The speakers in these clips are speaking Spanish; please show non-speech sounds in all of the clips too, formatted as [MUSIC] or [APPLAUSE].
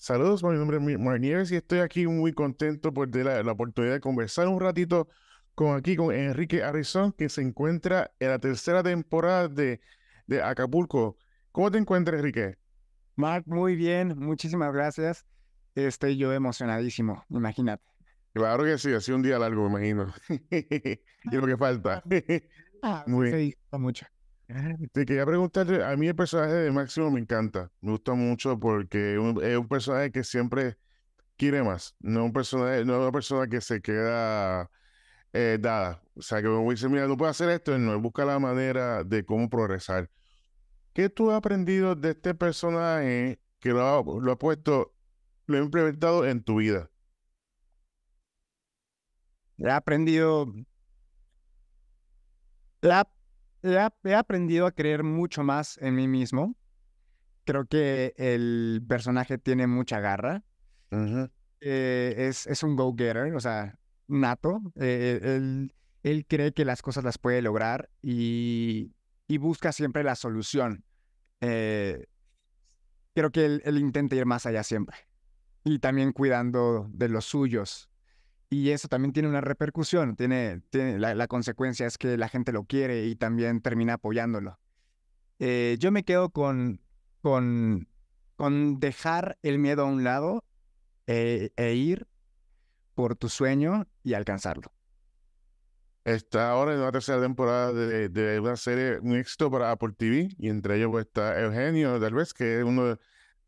Saludos, mi nombre es Nieves y estoy aquí muy contento por la, oportunidad de conversar un ratito con aquí con Enrique Arizón, que se encuentra en la tercera temporada de, de Acapulco. ¿Cómo te encuentras, Enrique? Mark, muy bien, muchísimas gracias. Estoy yo emocionadísimo, imagínate. Claro que sí, ha sido un día largo, me imagino. [LAUGHS] y lo que falta. ah, [LAUGHS] muy sí, mucho. Te quería preguntar, a mí el personaje de Máximo me encanta, me gusta mucho porque es un personaje que siempre quiere más, no un personaje, no una persona que se queda eh, dada, o sea que a dice, mira, no puedo hacer esto, no, busca la manera de cómo progresar. ¿Qué tú has aprendido de este personaje que lo ha, lo puesto, lo ha implementado en tu vida? He aprendido la he, aprendido a creer mucho más en mí mismo. Creo que el personaje tiene mucha garra. Eh, es, es, un go-getter, o sea, nato. Eh, eh, él, cree que las cosas las puede lograr y, busca siempre la solución. creo que él, él, intenta ir más allá siempre. Y también cuidando de los suyos. Y eso también tiene una repercusión, tiene, la, la, consecuencia es que la gente lo quiere y también termina apoyándolo. Eh, yo me quedo con, con, con dejar el miedo a un lado eh, e, ir por tu sueño y alcanzarlo. Está ahora en la tercera temporada de, de, una serie, un éxito para Apple TV, y entre ellos pues está Eugenio, tal que es uno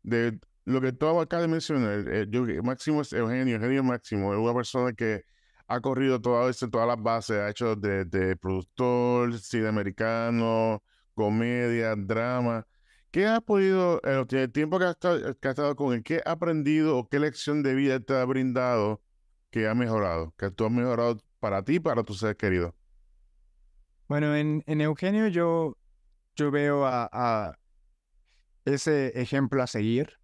de lo que tú acabas de mencionar, eh, Máximo es Eugenio, Eugenio Máximo, es una persona que ha corrido todas este, todas las bases, ha hecho de, productor, cine americano, comedia, drama. ¿Qué ha podido, en el tiempo que ha estado, con él, qué ha aprendido o qué lección de vida te ha brindado que ha mejorado, que tú has mejorado para ti y para tus seres queridos? Bueno, en, en, Eugenio yo, yo veo a, a ese ejemplo a seguir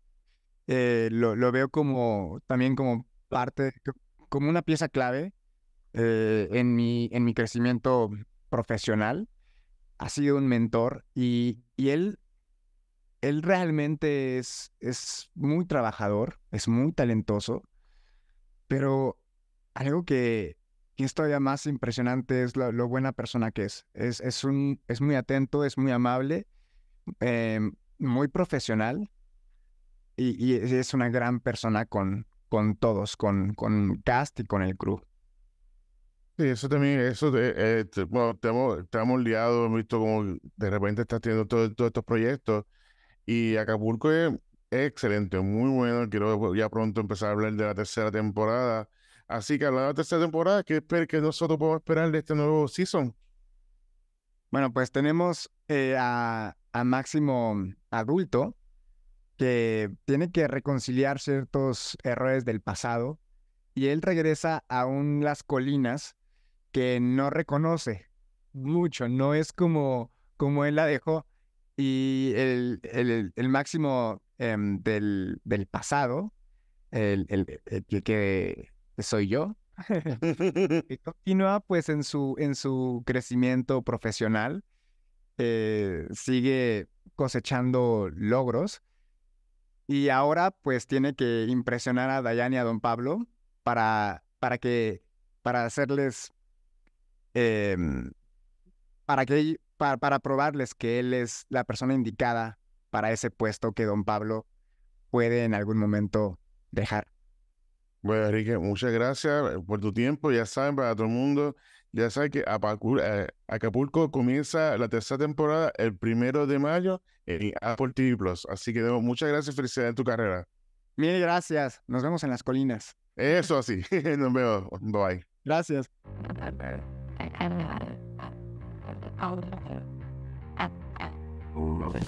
eh, lo, veo como también como parte, como una pieza clave eh, en, mi, en mi crecimiento profesional. Ha sido un mentor y, él, él realmente es, es muy trabajador, es muy talentoso, pero algo que, es todavía más impresionante es lo, buena persona que es. Es, un, es muy atento, es muy amable, em, muy profesional y, es una gran persona con, con todos, con, con cast y con el crew. Sí, eso también, eso, eh, bueno, estamos liados. hemos visto como de repente estás teniendo todos estos proyectos y Acapulco es, excelente, muy bueno, quiero ya pronto empezar a hablar de la tercera temporada. Así que hablando de la tercera temporada, ¿qué, que nosotros podemos esperar de este nuevo season? Bueno, pues tenemos eh, a, a Máximo Adulto, que este, tiene que reconciliar ciertos errores del pasado y él regresa a unas colinas que no reconoce mucho, no es como, como él la dejó y el, máximo em, del, pasado, el, el, que soy yo, y [LAUGHS] continúa pues en su, en su crecimiento profesional, eh, sigue cosechando logros y ahora pues tiene que impresionar a Dayan y a Don Pablo para, para que, para hacerles, em, para que, para probarles que él es la persona indicada para ese puesto que Don Pablo puede en algún momento dejar. Bueno, Enrique, muchas gracias eh, por tu tiempo. Ya saben, para todo el mundo, ya sabes que eh, Acapulco comienza la tercera temporada el primero de mayo en Apple TV Plus. Así que, debo muchas gracias y felicidades en tu carrera. Mil gracias. Nos vemos en las colinas. Eso así. [LAUGHS] [LAUGHS] Nos vemos. Bye. Gracias.